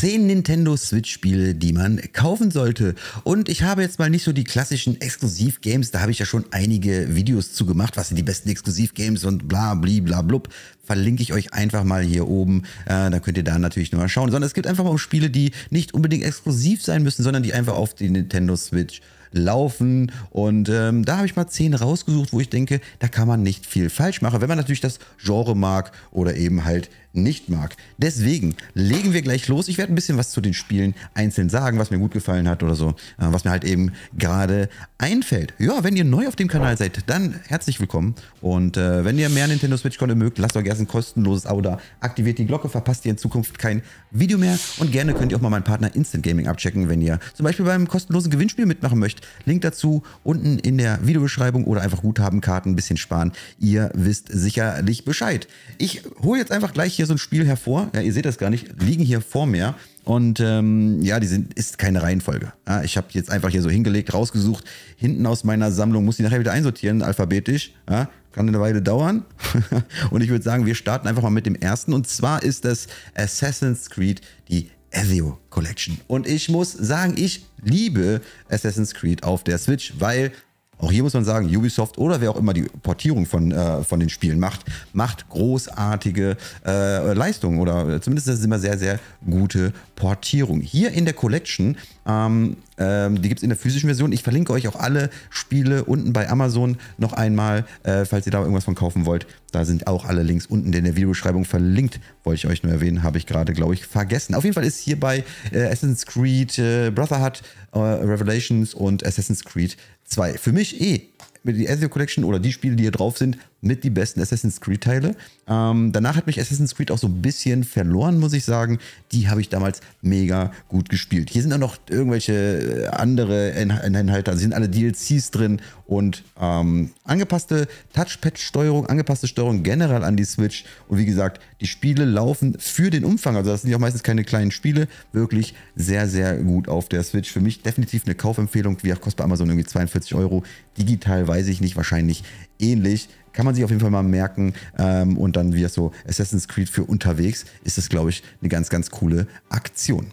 10 Nintendo Switch-Spiele, die man kaufen sollte. Und ich habe jetzt mal nicht so die klassischen Exklusiv-Games, da habe ich ja schon einige Videos zu gemacht, was sind die besten Exklusiv-Games und bla bli bla blub. Verlinke ich euch einfach mal hier oben. Äh, dann könnt ihr da natürlich nochmal schauen. Sondern es gibt einfach mal um Spiele, die nicht unbedingt exklusiv sein müssen, sondern die einfach auf die Nintendo Switch laufen. Und ähm, da habe ich mal zehn rausgesucht, wo ich denke, da kann man nicht viel falsch machen. Wenn man natürlich das Genre mag oder eben halt nicht mag. Deswegen legen wir gleich los. Ich werde ein bisschen was zu den Spielen einzeln sagen, was mir gut gefallen hat oder so, äh, was mir halt eben gerade einfällt. Ja, wenn ihr neu auf dem Kanal seid, dann herzlich willkommen. Und äh, wenn ihr mehr Nintendo Switch-Content mögt, lasst euch erst ein kostenloses Abo da. Aktiviert die Glocke, verpasst ihr in Zukunft kein Video mehr. Und gerne könnt ihr auch mal meinen Partner Instant Gaming abchecken, wenn ihr zum Beispiel beim kostenlosen Gewinnspiel mitmachen möchtet. Link dazu unten in der Videobeschreibung oder einfach Guthabenkarten ein bisschen sparen. Ihr wisst sicherlich Bescheid. Ich hole jetzt einfach gleich hier so ein Spiel hervor. Ja, ihr seht das gar nicht. Liegen hier vor mir. Und ähm, ja, die sind, ist keine Reihenfolge. Ja, ich habe jetzt einfach hier so hingelegt, rausgesucht. Hinten aus meiner Sammlung muss ich nachher wieder einsortieren, alphabetisch. Ja, kann eine Weile dauern. und ich würde sagen, wir starten einfach mal mit dem ersten. Und zwar ist das Assassin's Creed, die Ezio Collection. Und ich muss sagen, ich liebe Assassin's Creed auf der Switch, weil auch hier muss man sagen, Ubisoft oder wer auch immer die Portierung von, äh, von den Spielen macht, macht großartige äh, Leistungen oder zumindest ist es immer sehr, sehr gute Portierung. Hier in der Collection, ähm, ähm, die gibt es in der physischen Version. Ich verlinke euch auch alle Spiele unten bei Amazon noch einmal, äh, falls ihr da irgendwas von kaufen wollt. Da sind auch alle Links unten in der Videobeschreibung verlinkt. Wollte ich euch nur erwähnen, habe ich gerade, glaube ich, vergessen. Auf jeden Fall ist hier bei äh, Assassin's Creed äh, Brotherhood, äh, Revelations und Assassin's Creed 2. Für mich eh mit die Ezio Collection oder die Spiele, die hier drauf sind, mit die besten Assassin's Creed Teile. Ähm, danach hat mich Assassin's Creed auch so ein bisschen verloren, muss ich sagen. Die habe ich damals mega gut gespielt. Hier sind auch noch irgendwelche äh, andere Inhalte, also sind alle DLCs drin und ähm, angepasste Touchpad-Steuerung, angepasste Steuerung generell an die Switch. Und wie gesagt, die Spiele laufen für den Umfang, also das sind ja auch meistens keine kleinen Spiele, wirklich sehr, sehr gut auf der Switch. Für mich definitiv eine Kaufempfehlung, wie auch kostet bei Amazon irgendwie 42 Euro. Digital weiß ich nicht, wahrscheinlich ähnlich. Kann man sich auf jeden Fall mal merken. Ähm, und dann wie so Assassin's Creed für unterwegs ist das, glaube ich, eine ganz, ganz coole Aktion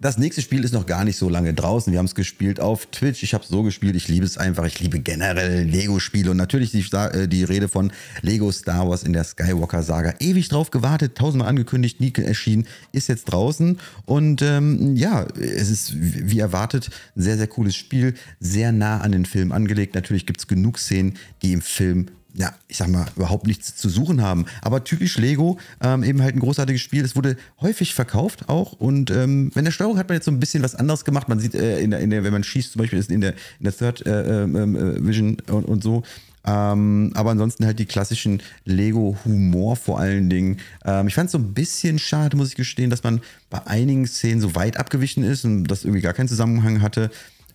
das nächste Spiel ist noch gar nicht so lange draußen. Wir haben es gespielt auf Twitch. Ich habe es so gespielt. Ich liebe es einfach. Ich liebe generell Lego-Spiele und natürlich die, äh, die, Rede von Lego Star Wars in der Skywalker-Saga. Ewig drauf gewartet, tausendmal angekündigt, nie erschienen, ist jetzt draußen. Und ähm, ja, es ist wie erwartet ein sehr, sehr cooles Spiel. Sehr nah an den Film angelegt. Natürlich gibt es genug Szenen, die im Film ja, ich sag mal, überhaupt nichts zu suchen haben. Aber typisch Lego, ähm, eben halt ein großartiges Spiel. Es wurde häufig verkauft auch. Und ähm, in der Steuerung hat man jetzt so ein bisschen was anderes gemacht. Man sieht, äh, in der, in der, wenn man schießt, zum Beispiel ist in der, in der Third äh, ähm, ähm, äh, Vision und, und so. Ähm, aber ansonsten halt die klassischen Lego-Humor vor allen Dingen. Ähm, ich fand es so ein bisschen schade, muss ich gestehen, dass man bei einigen Szenen so weit abgewichen ist und das irgendwie gar keinen Zusammenhang hatte.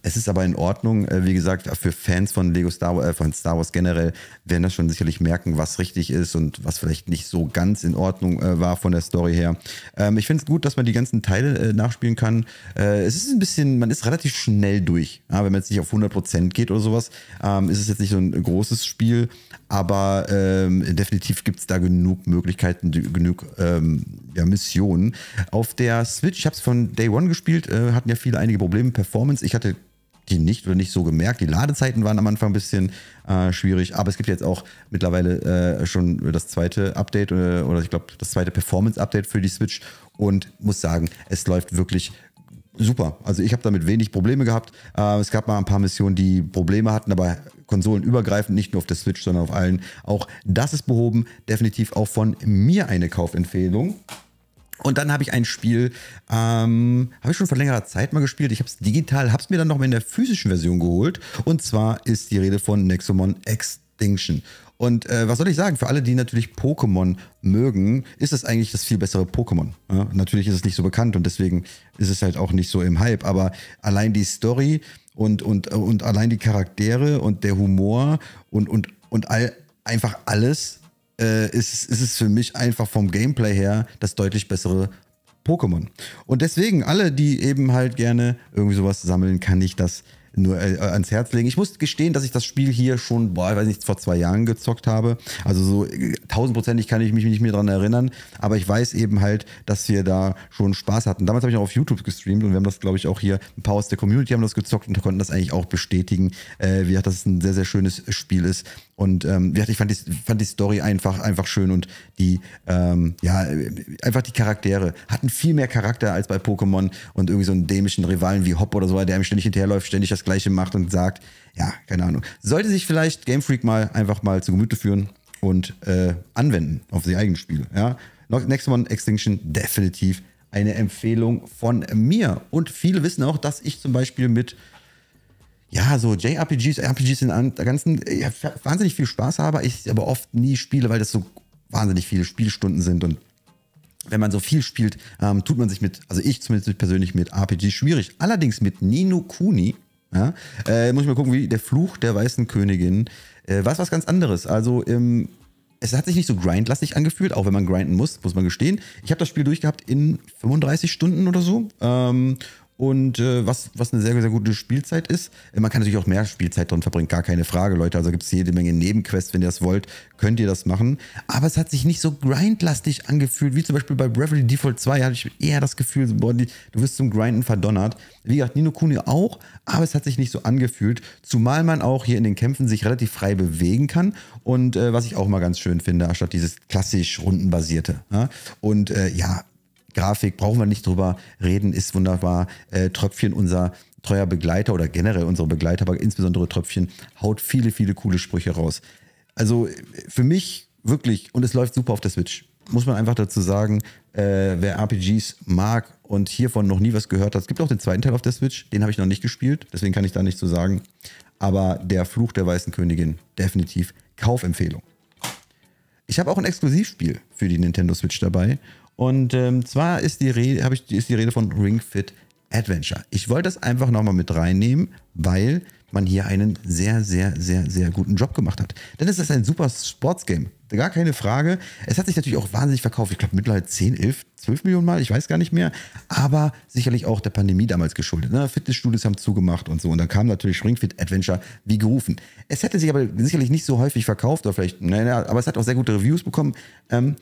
Es ist aber in Ordnung, äh, wie gesagt, für Fans von Lego Star Wars, äh, von Star Wars generell werden das schon sicherlich merken, was richtig ist und was vielleicht nicht so ganz in Ordnung äh, war von der Story her. Ähm, ich finde es gut, dass man die ganzen Teile äh, nachspielen kann. Äh, es ist ein bisschen, man ist relativ schnell durch. Ja, wenn man jetzt nicht auf 100% geht oder sowas, ähm, ist es jetzt nicht so ein großes Spiel, aber ähm, definitiv gibt es da genug Möglichkeiten, genug ähm, ja, Missionen. Auf der Switch, ich habe es von Day One gespielt, äh, hatten ja viele einige Probleme, Performance. Ich hatte die nicht oder nicht so gemerkt. Die Ladezeiten waren am Anfang ein bisschen äh, schwierig, aber es gibt jetzt auch mittlerweile äh, schon das zweite Update oder, äh, oder ich glaube das zweite Performance-Update für die Switch und muss sagen, es läuft wirklich super. Also ich habe damit wenig Probleme gehabt. Äh, es gab mal ein paar Missionen, die Probleme hatten, aber konsolenübergreifend, nicht nur auf der Switch, sondern auf allen. Auch das ist behoben. Definitiv auch von mir eine Kaufempfehlung. Und dann habe ich ein Spiel, ähm, habe ich schon vor längerer Zeit mal gespielt. Ich habe es digital, habe es mir dann nochmal in der physischen Version geholt. Und zwar ist die Rede von Nexomon Extinction. Und äh, was soll ich sagen? Für alle, die natürlich Pokémon mögen, ist es eigentlich das viel bessere Pokémon. Ja, natürlich ist es nicht so bekannt und deswegen ist es halt auch nicht so im Hype. Aber allein die Story und, und, und allein die Charaktere und der Humor und, und, und all, einfach alles äh, ist, ist es für mich einfach vom Gameplay her das deutlich bessere Pokémon. Und deswegen, alle, die eben halt gerne irgendwie sowas sammeln, kann ich das nur äh, ans Herz legen. Ich muss gestehen, dass ich das Spiel hier schon, boah, ich weiß nicht, vor zwei Jahren gezockt habe. Also so äh, tausendprozentig kann ich mich nicht mehr daran erinnern, aber ich weiß eben halt, dass wir da schon Spaß hatten. Damals habe ich noch auf YouTube gestreamt und wir haben das, glaube ich, auch hier, ein paar aus der Community haben das gezockt und konnten das eigentlich auch bestätigen, äh, wie dass es ein sehr, sehr schönes Spiel ist. Und ähm, wie gesagt, ich fand die, fand die Story einfach, einfach schön und die, ähm, ja, einfach die Charaktere hatten viel mehr Charakter als bei Pokémon und irgendwie so einen dämischen Rivalen wie Hopp oder so, der einem ständig hinterherläuft, ständig das Gleiche macht und sagt, ja, keine Ahnung. Sollte sich vielleicht Game Freak mal einfach mal zu Gemüte führen und äh, anwenden auf ihr eigenes Spiel. Ja? Next One Extinction definitiv eine Empfehlung von mir. Und viele wissen auch, dass ich zum Beispiel mit ja, so JRPGs, RPGs in der ganzen, äh, ja, wahnsinnig viel Spaß habe, ich aber oft nie spiele, weil das so wahnsinnig viele Spielstunden sind und wenn man so viel spielt, ähm, tut man sich mit, also ich zumindest persönlich mit RPGs schwierig. Allerdings mit Nino Kuni ja? Äh, muss ich mal gucken, wie der Fluch der weißen Königin. Äh, war was ganz anderes. Also ähm, es hat sich nicht so grindlastig angefühlt, auch wenn man grinden muss, muss man gestehen. Ich habe das Spiel durchgehabt in 35 Stunden oder so. Ähm, und äh, was, was eine sehr, sehr gute Spielzeit ist. Äh, man kann natürlich auch mehr Spielzeit drin verbringen, gar keine Frage, Leute. Also gibt es jede Menge Nebenquests, wenn ihr das wollt, könnt ihr das machen. Aber es hat sich nicht so grindlastig angefühlt, wie zum Beispiel bei Bravely Default 2 hatte ich eher das Gefühl, boah, du wirst zum Grinden verdonnert. Wie gesagt, Nino Kuni auch, aber es hat sich nicht so angefühlt, zumal man auch hier in den Kämpfen sich relativ frei bewegen kann und äh, was ich auch mal ganz schön finde, anstatt dieses klassisch rundenbasierte. Ja? Ne? Und äh, ja, Grafik brauchen wir nicht drüber reden, ist wunderbar. Äh, Tröpfchen, unser treuer Begleiter oder generell unsere Begleiter, aber insbesondere Tröpfchen, haut viele, viele coole Sprüche raus. Also äh, für mich wirklich, und es läuft super auf der Switch. Muss man einfach dazu sagen, äh, wer RPGs mag und hiervon noch nie was gehört hat. Es gibt auch den zweiten Teil auf der Switch, den habe ich noch nicht gespielt, deswegen kann ich da nichts zu sagen. Aber der Fluch der Weißen Königin, definitiv Kaufempfehlung. Ich habe auch ein Exklusivspiel für die Nintendo Switch dabei. Und ähm, zwar ist die, Rede, ich, ist die Rede von Ring Fit Adventure. Ich wollte das einfach nochmal mit reinnehmen, weil man hier einen sehr, sehr, sehr, sehr guten Job gemacht hat. Denn es ist ein super Sportsgame. Gar keine Frage. Es hat sich natürlich auch wahnsinnig verkauft. Ich glaube mittlerweile 10, 11, 12 Millionen Mal, ich weiß gar nicht mehr. Aber sicherlich auch der Pandemie damals geschuldet. Ne? Fitnessstudios haben zugemacht und so. Und dann kam natürlich Springfit Adventure wie gerufen. Es hätte sich aber sicherlich nicht so häufig verkauft oder vielleicht, naja, aber es hat auch sehr gute Reviews bekommen. Ähm,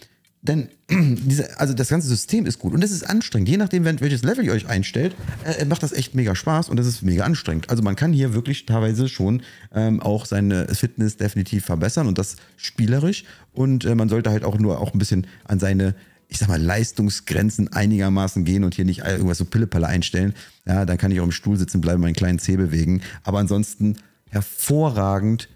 denn diese, also das ganze System ist gut und es ist anstrengend. Je nachdem, welches Level ihr euch einstellt, äh, äh, macht das echt mega Spaß und das ist mega anstrengend. Also man kann hier wirklich teilweise schon ähm, auch seine Fitness definitiv verbessern und das spielerisch. Und äh, man sollte halt auch nur auch ein bisschen an seine, ich sag mal, Leistungsgrenzen einigermaßen gehen und hier nicht irgendwas so Pillepalle einstellen. Ja, dann kann ich auch im Stuhl sitzen bleiben, meinen kleinen Zeh bewegen. Aber ansonsten hervorragend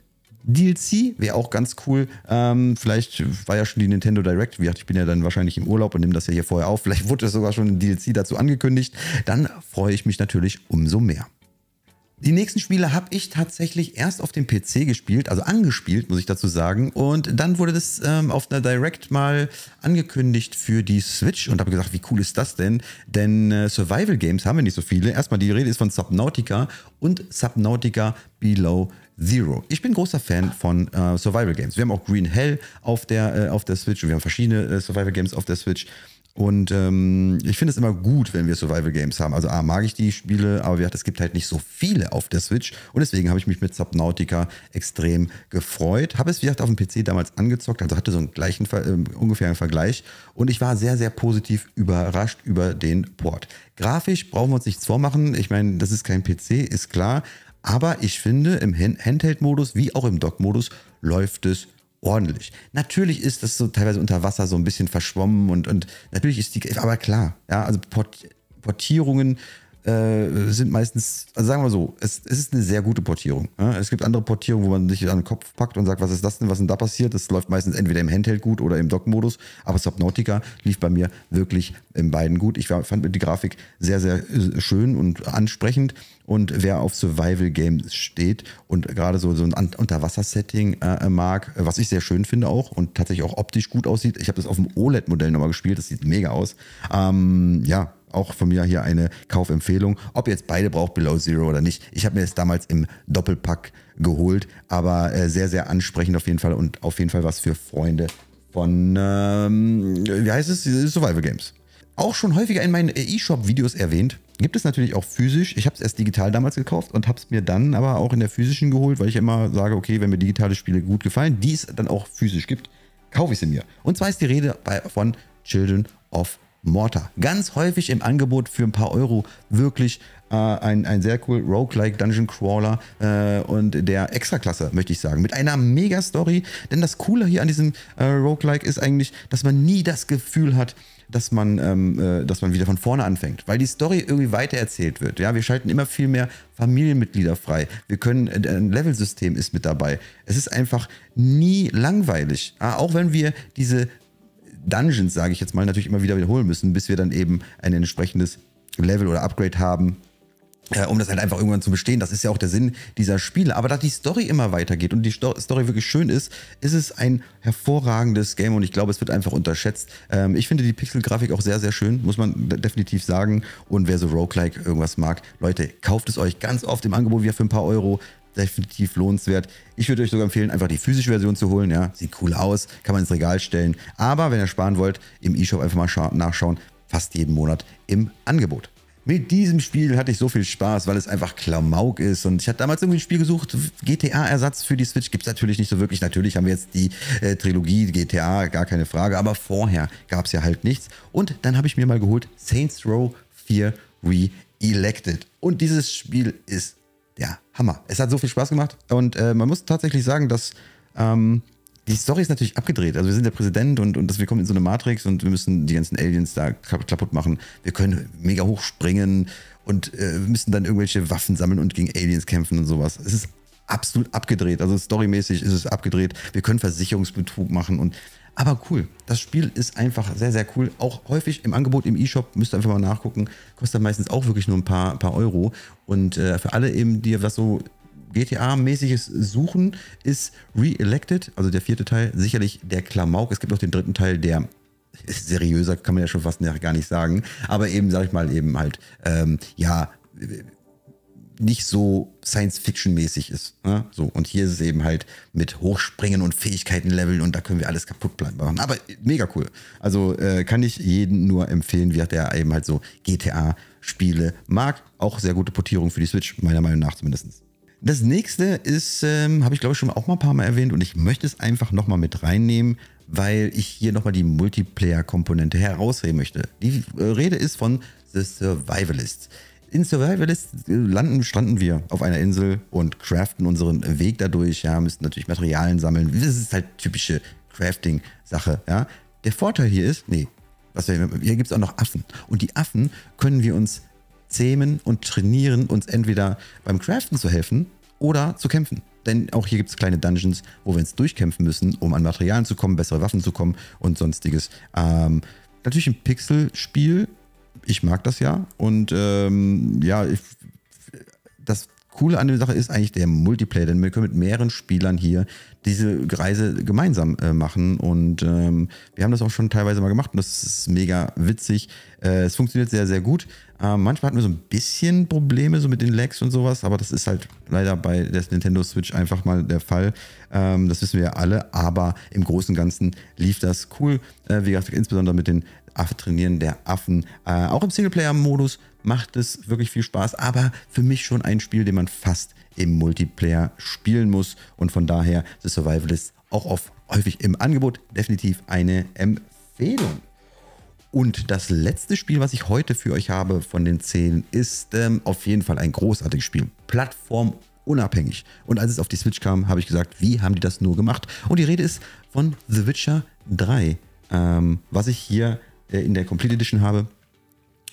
DLC wäre auch ganz cool. Ähm, vielleicht war ja schon die Nintendo Direct. Wie gesagt, ich bin ja dann wahrscheinlich im Urlaub und nehme das ja hier vorher auf. Vielleicht wurde sogar schon ein DLC dazu angekündigt. Dann freue ich mich natürlich umso mehr. Die nächsten Spiele habe ich tatsächlich erst auf dem PC gespielt, also angespielt, muss ich dazu sagen. Und dann wurde das ähm, auf einer Direct mal angekündigt für die Switch und habe gesagt, wie cool ist das denn? Denn äh, Survival Games haben wir nicht so viele. Erstmal die Rede ist von Subnautica und Subnautica Below Zero. Ich bin großer Fan von äh, Survival Games. Wir haben auch Green Hell auf der, äh, auf der Switch und wir haben verschiedene äh, Survival Games auf der Switch. Und ähm, ich finde es immer gut, wenn wir Survival Games haben. Also A, mag ich die Spiele, aber es gibt halt nicht so viele auf der Switch. Und deswegen habe ich mich mit Subnautica extrem gefreut. Habe es, wie gesagt, auf dem PC damals angezockt, also hatte so einen gleichen, äh, ungefähr einen Vergleich. Und ich war sehr, sehr positiv überrascht über den Port. Grafisch brauchen wir uns nichts vormachen. Ich meine, das ist kein PC, ist klar. Aber ich finde, im Handheld-Modus wie auch im Dock-Modus läuft es ordentlich. Natürlich ist das so teilweise unter Wasser so ein bisschen verschwommen und, und natürlich ist die, aber klar, ja, also Port Portierungen äh, sind meistens, also sagen wir so, es, es ist eine sehr gute Portierung. Ja? Es gibt andere Portierungen, wo man sich an den Kopf packt und sagt, was ist das denn, was denn da passiert? Das läuft meistens entweder im Handheld gut oder im Dock-Modus, aber Subnautica lief bei mir wirklich in beiden gut. Ich fand die Grafik sehr, sehr äh, schön und ansprechend. Und wer auf Survival Games steht und gerade so, so ein Unterwassersetting äh, mag, was ich sehr schön finde auch und tatsächlich auch optisch gut aussieht, ich habe das auf dem OLED-Modell nochmal gespielt, das sieht mega aus. Ähm, ja, auch von mir hier eine Kaufempfehlung. Ob ihr jetzt beide braucht, Below Zero oder nicht. Ich habe mir das damals im Doppelpack geholt, aber äh, sehr, sehr ansprechend auf jeden Fall und auf jeden Fall was für Freunde von, ähm, wie heißt es, Survival Games. Auch schon häufiger in meinen äh, E-Shop-Videos erwähnt. Gibt es natürlich auch physisch. Ich habe es erst digital damals gekauft und habe es mir dann aber auch in der physischen geholt, weil ich immer sage, okay, wenn mir digitale Spiele gut gefallen, die es dann auch physisch gibt, kaufe ich sie mir. Und zwar ist die Rede bei, von Children of Mortar. Ganz häufig im Angebot für ein paar Euro. Wirklich äh, ein, ein sehr cool Roguelike Dungeon Crawler äh, und der Extraklasse, möchte ich sagen. Mit einer Mega-Story. Denn das Coole hier an diesem äh, Roguelike ist eigentlich, dass man nie das Gefühl hat, dass man, ähm, äh, dass man wieder von vorne anfängt, weil die Story irgendwie weitererzählt wird. Ja, wir schalten immer viel mehr Familienmitglieder frei. Wir können, äh, ein Levelsystem ist mit dabei. Es ist einfach nie langweilig. Ja, ah, auch wenn wir diese Dungeons, sage ich jetzt mal, natürlich immer wieder wiederholen müssen, bis wir dann eben ein entsprechendes Level oder Upgrade haben, äh, um das halt einfach irgendwann zu bestehen. Das ist ja auch der Sinn dieser Spiele. Aber da die Story immer weitergeht und die Sto Story wirklich schön ist, ist es ein hervorragendes Game und ich glaube, es wird einfach unterschätzt. Ähm, ich finde die Pixel-Grafik auch sehr, sehr schön, muss man definitiv sagen. Und wer so Roguelike irgendwas mag, Leute, kauft es euch ganz oft im Angebot wieder für ein paar Euro definitiv lohnenswert. Ich würde euch sogar empfehlen, einfach die physische Version zu holen. Ja, sieht cool aus, kann man ins Regal stellen. Aber wenn ihr sparen wollt, im E-Shop einfach mal nachschauen. Fast jeden Monat im Angebot. Mit diesem Spiel hatte ich so viel Spaß, weil es einfach Klamauk ist. Und ich hatte damals irgendwie ein Spiel gesucht, GTA-Ersatz für die Switch gibt es natürlich nicht so wirklich. Natürlich haben wir jetzt die äh, Trilogie GTA, gar keine Frage. Aber vorher gab es ja halt nichts. Und dann habe ich mir mal geholt Saints Row 4 Re-Elected. Und dieses Spiel ist ja, Hammer. Es hat so viel Spaß gemacht. Und äh, man muss tatsächlich sagen, dass ähm, die Story ist natürlich abgedreht. Also wir sind der Präsident und, und das, wir kommen in so eine Matrix und wir müssen die ganzen Aliens da kaputt machen. Wir können mega hoch springen und äh, müssen dann irgendwelche Waffen sammeln und gegen Aliens kämpfen und sowas. Es ist absolut abgedreht. Also storymäßig ist es abgedreht. Wir können Versicherungsbetrug machen und aber cool. Das Spiel ist einfach sehr, sehr cool. Auch häufig im Angebot im E-Shop. Müsst ihr einfach mal nachgucken. Kostet meistens auch wirklich nur ein paar, paar Euro. Und äh, für alle eben, die was so GTA-mäßiges Suchen, ist Re-Elected, also der vierte Teil, sicherlich der Klamauk. Es gibt noch den dritten Teil, der seriöser, kann man ja schon fast gar nicht sagen. Aber eben, sag ich mal, eben halt, ähm, ja nicht so Science-Fiction-mäßig ist. Ne? So, und hier ist es eben halt mit Hochspringen und Fähigkeiten leveln und da können wir alles kaputt machen. Aber äh, mega cool. Also äh, kann ich jeden nur empfehlen, wie der eben halt so GTA-Spiele mag. Auch sehr gute Portierung für die Switch, meiner Meinung nach zumindest. Das nächste ist, ähm, habe ich glaube ich schon auch mal ein paar Mal erwähnt und ich möchte es einfach nochmal mit reinnehmen, weil ich hier nochmal die Multiplayer-Komponente herausheben möchte. Die äh, Rede ist von The Survivalist in Survivalist landen, standen wir auf einer Insel und craften unseren Weg dadurch. Ja, müssten natürlich Materialien sammeln. Das ist halt typische Crafting-Sache. Ja, der Vorteil hier ist, nee, was wir, hier gibt es auch noch Affen. Und die Affen können wir uns zähmen und trainieren, uns entweder beim Craften zu helfen oder zu kämpfen. Denn auch hier gibt es kleine Dungeons, wo wir uns durchkämpfen müssen, um an Materialien zu kommen, bessere Waffen zu kommen und sonstiges. Ähm, natürlich ein Pixel-Spiel, ich mag das ja. Und ähm, ja, ich, das Coole an der Sache ist eigentlich der Multiplayer, denn wir können mit mehreren Spielern hier diese Reise gemeinsam äh, machen. Und ähm, wir haben das auch schon teilweise mal gemacht und das ist mega witzig. Äh, es funktioniert sehr, sehr gut. Äh, manchmal hatten wir so ein bisschen Probleme so mit den Lags und sowas, aber das ist halt leider bei der Nintendo Switch einfach mal der Fall. Ähm, das wissen wir ja alle, aber im Großen und Ganzen lief das cool. Äh, wie gesagt, insbesondere mit den Aff trainieren der Affen. Äh, auch im Singleplayer-Modus macht es wirklich viel Spaß, aber für mich schon ein Spiel, den man fast im Multiplayer spielen muss. Und von daher The Survival ist auch oft, häufig im Angebot. Definitiv eine Empfehlung. Und das letzte Spiel, was ich heute für euch habe von den zehn, ist ähm, auf jeden Fall ein großartiges Spiel. Plattformunabhängig. Und als es auf die Switch kam, habe ich gesagt, wie haben die das nur gemacht? Und die Rede ist von The Witcher 3, ähm, was ich hier äh, in der Complete Edition habe.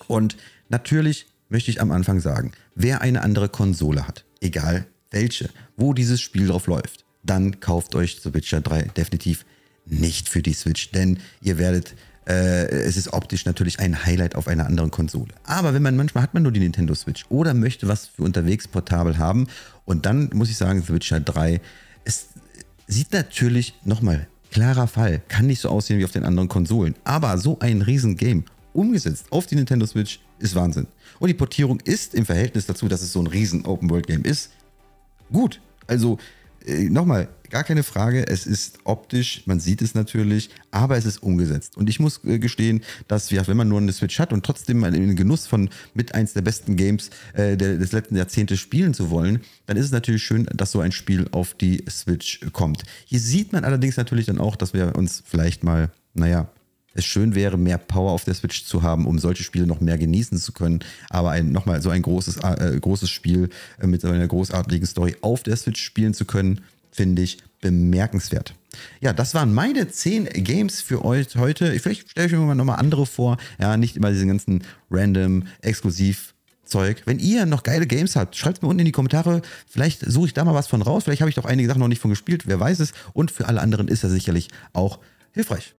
Und natürlich möchte ich am Anfang sagen, wer eine andere Konsole hat, egal welche, wo dieses Spiel drauf läuft, dann kauft euch The Witcher 3 definitiv nicht für die Switch, denn ihr werdet, äh, es ist optisch natürlich ein Highlight auf einer anderen Konsole. Aber wenn man manchmal hat man nur die Nintendo Switch oder möchte was für unterwegs portabel haben und dann muss ich sagen, The Witcher 3, es sieht natürlich nochmal Klarer Fall, kann nicht so aussehen wie auf den anderen Konsolen, aber so ein riesen Game umgesetzt auf die Nintendo Switch ist Wahnsinn. Und die Portierung ist im Verhältnis dazu, dass es so ein riesen Open World Game ist, gut. Also äh, nochmal, Gar keine Frage, es ist optisch, man sieht es natürlich, aber es ist umgesetzt. Und ich muss äh, gestehen, dass wir, wenn man nur eine Switch hat und trotzdem den Genuss von mit eins der besten Games äh, des letzten Jahrzehntes spielen zu wollen, dann ist es natürlich schön, dass so ein Spiel auf die Switch kommt. Hier sieht man allerdings natürlich dann auch, dass wir uns vielleicht mal, naja, es schön wäre, mehr Power auf der Switch zu haben, um solche Spiele noch mehr genießen zu können. Aber nochmal so ein großes, äh, großes Spiel äh, mit so einer großartigen Story auf der Switch spielen zu können, finde ich bemerkenswert. Ja, das waren meine 10 Games für euch heute. Vielleicht stelle ich mir nochmal andere vor. Ja, nicht immer diesen ganzen random, exklusiv Zeug. Wenn ihr noch geile Games habt, schreibt es mir unten in die Kommentare. Vielleicht suche ich da mal was von raus. Vielleicht habe ich doch einige Sachen noch nicht von gespielt. Wer weiß es. Und für alle anderen ist er sicherlich auch hilfreich.